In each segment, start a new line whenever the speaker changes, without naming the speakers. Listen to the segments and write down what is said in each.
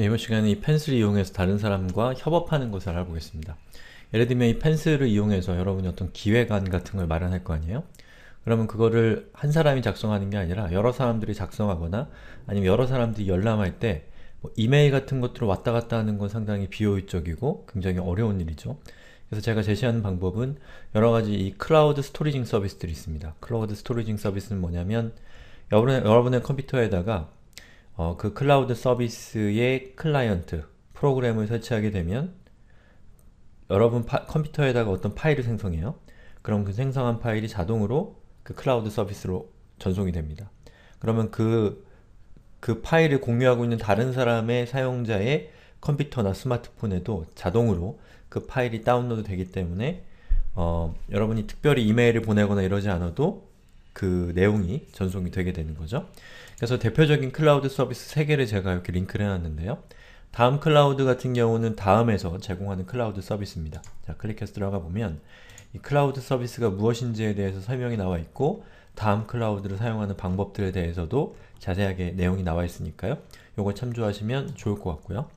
예, 이번 시간에 이 펜슬을 이용해서 다른 사람과 협업하는 것을 알아보겠습니다. 예를 들면 이 펜슬을 이용해서 여러분이 어떤 기획안 같은 걸 마련할 거 아니에요? 그러면 그거를 한 사람이 작성하는 게 아니라 여러 사람들이 작성하거나 아니면 여러 사람들이 열람할 때뭐 이메일 같은 것들을 왔다 갔다 하는 건 상당히 비효율적이고 굉장히 어려운 일이죠. 그래서 제가 제시하는 방법은 여러 가지 이 클라우드 스토리징 서비스들이 있습니다. 클라우드 스토리징 서비스는 뭐냐면 여러분의, 여러분의 컴퓨터에다가 어, 그 클라우드 서비스의 클라이언트 프로그램을 설치하게 되면 여러분 파, 컴퓨터에다가 어떤 파일을 생성해요. 그럼 그 생성한 파일이 자동으로 그 클라우드 서비스로 전송이 됩니다. 그러면 그, 그 파일을 공유하고 있는 다른 사람의 사용자의 컴퓨터나 스마트폰에도 자동으로 그 파일이 다운로드 되기 때문에 어, 여러분이 특별히 이메일을 보내거나 이러지 않아도 그 내용이 전송이 되게 되는 거죠. 그래서 대표적인 클라우드 서비스 3개를 제가 이렇게 링크를 해놨는데요. 다음 클라우드 같은 경우는 다음에서 제공하는 클라우드 서비스입니다. 자, 클릭해서 들어가 보면 이 클라우드 서비스가 무엇인지에 대해서 설명이 나와 있고 다음 클라우드를 사용하는 방법들에 대해서도 자세하게 내용이 나와 있으니까요. 요거 참조하시면 좋을 것 같고요.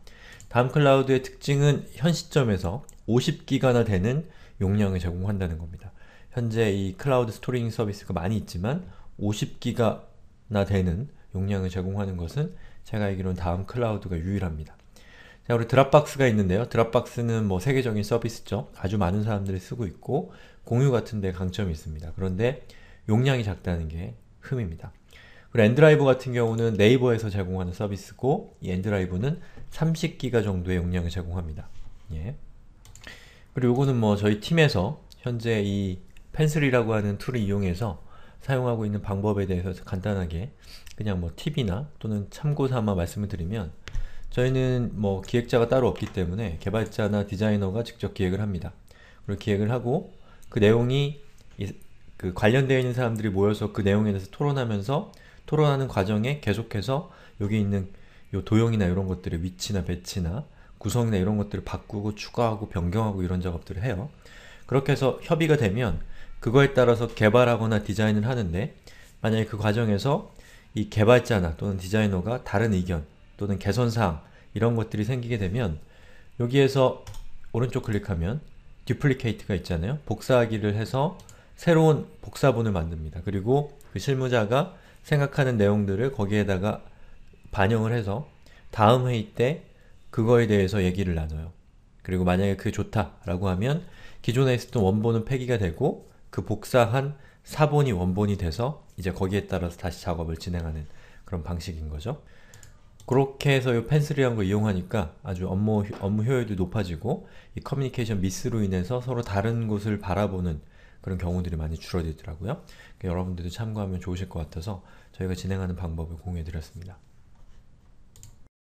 다음 클라우드의 특징은 현 시점에서 50기가나 되는 용량을 제공한다는 겁니다. 현재 이 클라우드 스토링 서비스가 많이 있지만 50기가나 되는 용량을 제공하는 것은 제가 알기로는 다음 클라우드가 유일합니다. 자, 우리 드랍박스가 있는데요. 드랍박스는 뭐 세계적인 서비스죠. 아주 많은 사람들이 쓰고 있고 공유 같은 데 강점이 있습니다. 그런데 용량이 작다는 게 흠입니다. 그리고 엔드라이브 같은 경우는 네이버에서 제공하는 서비스고 이 엔드라이브는 30기가 정도의 용량을 제공합니다. 예. 그리고 이거는 뭐 저희 팀에서 현재 이 펜슬이라고 하는 툴을 이용해서 사용하고 있는 방법에 대해서 간단하게 그냥 뭐 팁이나 또는 참고 삼아 말씀을 드리면 저희는 뭐 기획자가 따로 없기 때문에 개발자나 디자이너가 직접 기획을 합니다. 그리고 기획을 하고 그 내용이 그 관련되어 있는 사람들이 모여서 그 내용에 대해서 토론하면서 토론하는 과정에 계속해서 여기 있는 요 도형이나 이런 것들의 위치나 배치나 구성이나 이런 것들을 바꾸고 추가하고 변경하고 이런 작업들을 해요. 그렇게 해서 협의가 되면 그거에 따라서 개발하거나 디자인을 하는데 만약에 그 과정에서 이 개발자나 또는 디자이너가 다른 의견 또는 개선사항 이런 것들이 생기게 되면 여기에서 오른쪽 클릭하면 듀플리케이트가 있잖아요. 복사하기를 해서 새로운 복사본을 만듭니다. 그리고 그 실무자가 생각하는 내용들을 거기에다가 반영을 해서 다음 회의 때 그거에 대해서 얘기를 나눠요. 그리고 만약에 그게 좋다라고 하면 기존에 있었던 원본은 폐기가 되고 그 복사한 사본이 원본이 돼서 이제 거기에 따라서 다시 작업을 진행하는 그런 방식인 거죠. 그렇게 해서 이 펜슬이라는 걸 이용하니까 아주 업무, 업무 효율도 높아지고 이 커뮤니케이션 미스로 인해서 서로 다른 곳을 바라보는 그런 경우들이 많이 줄어들더라고요. 그러니까 여러분들도 참고하면 좋으실 것 같아서 저희가 진행하는 방법을 공유해드렸습니다.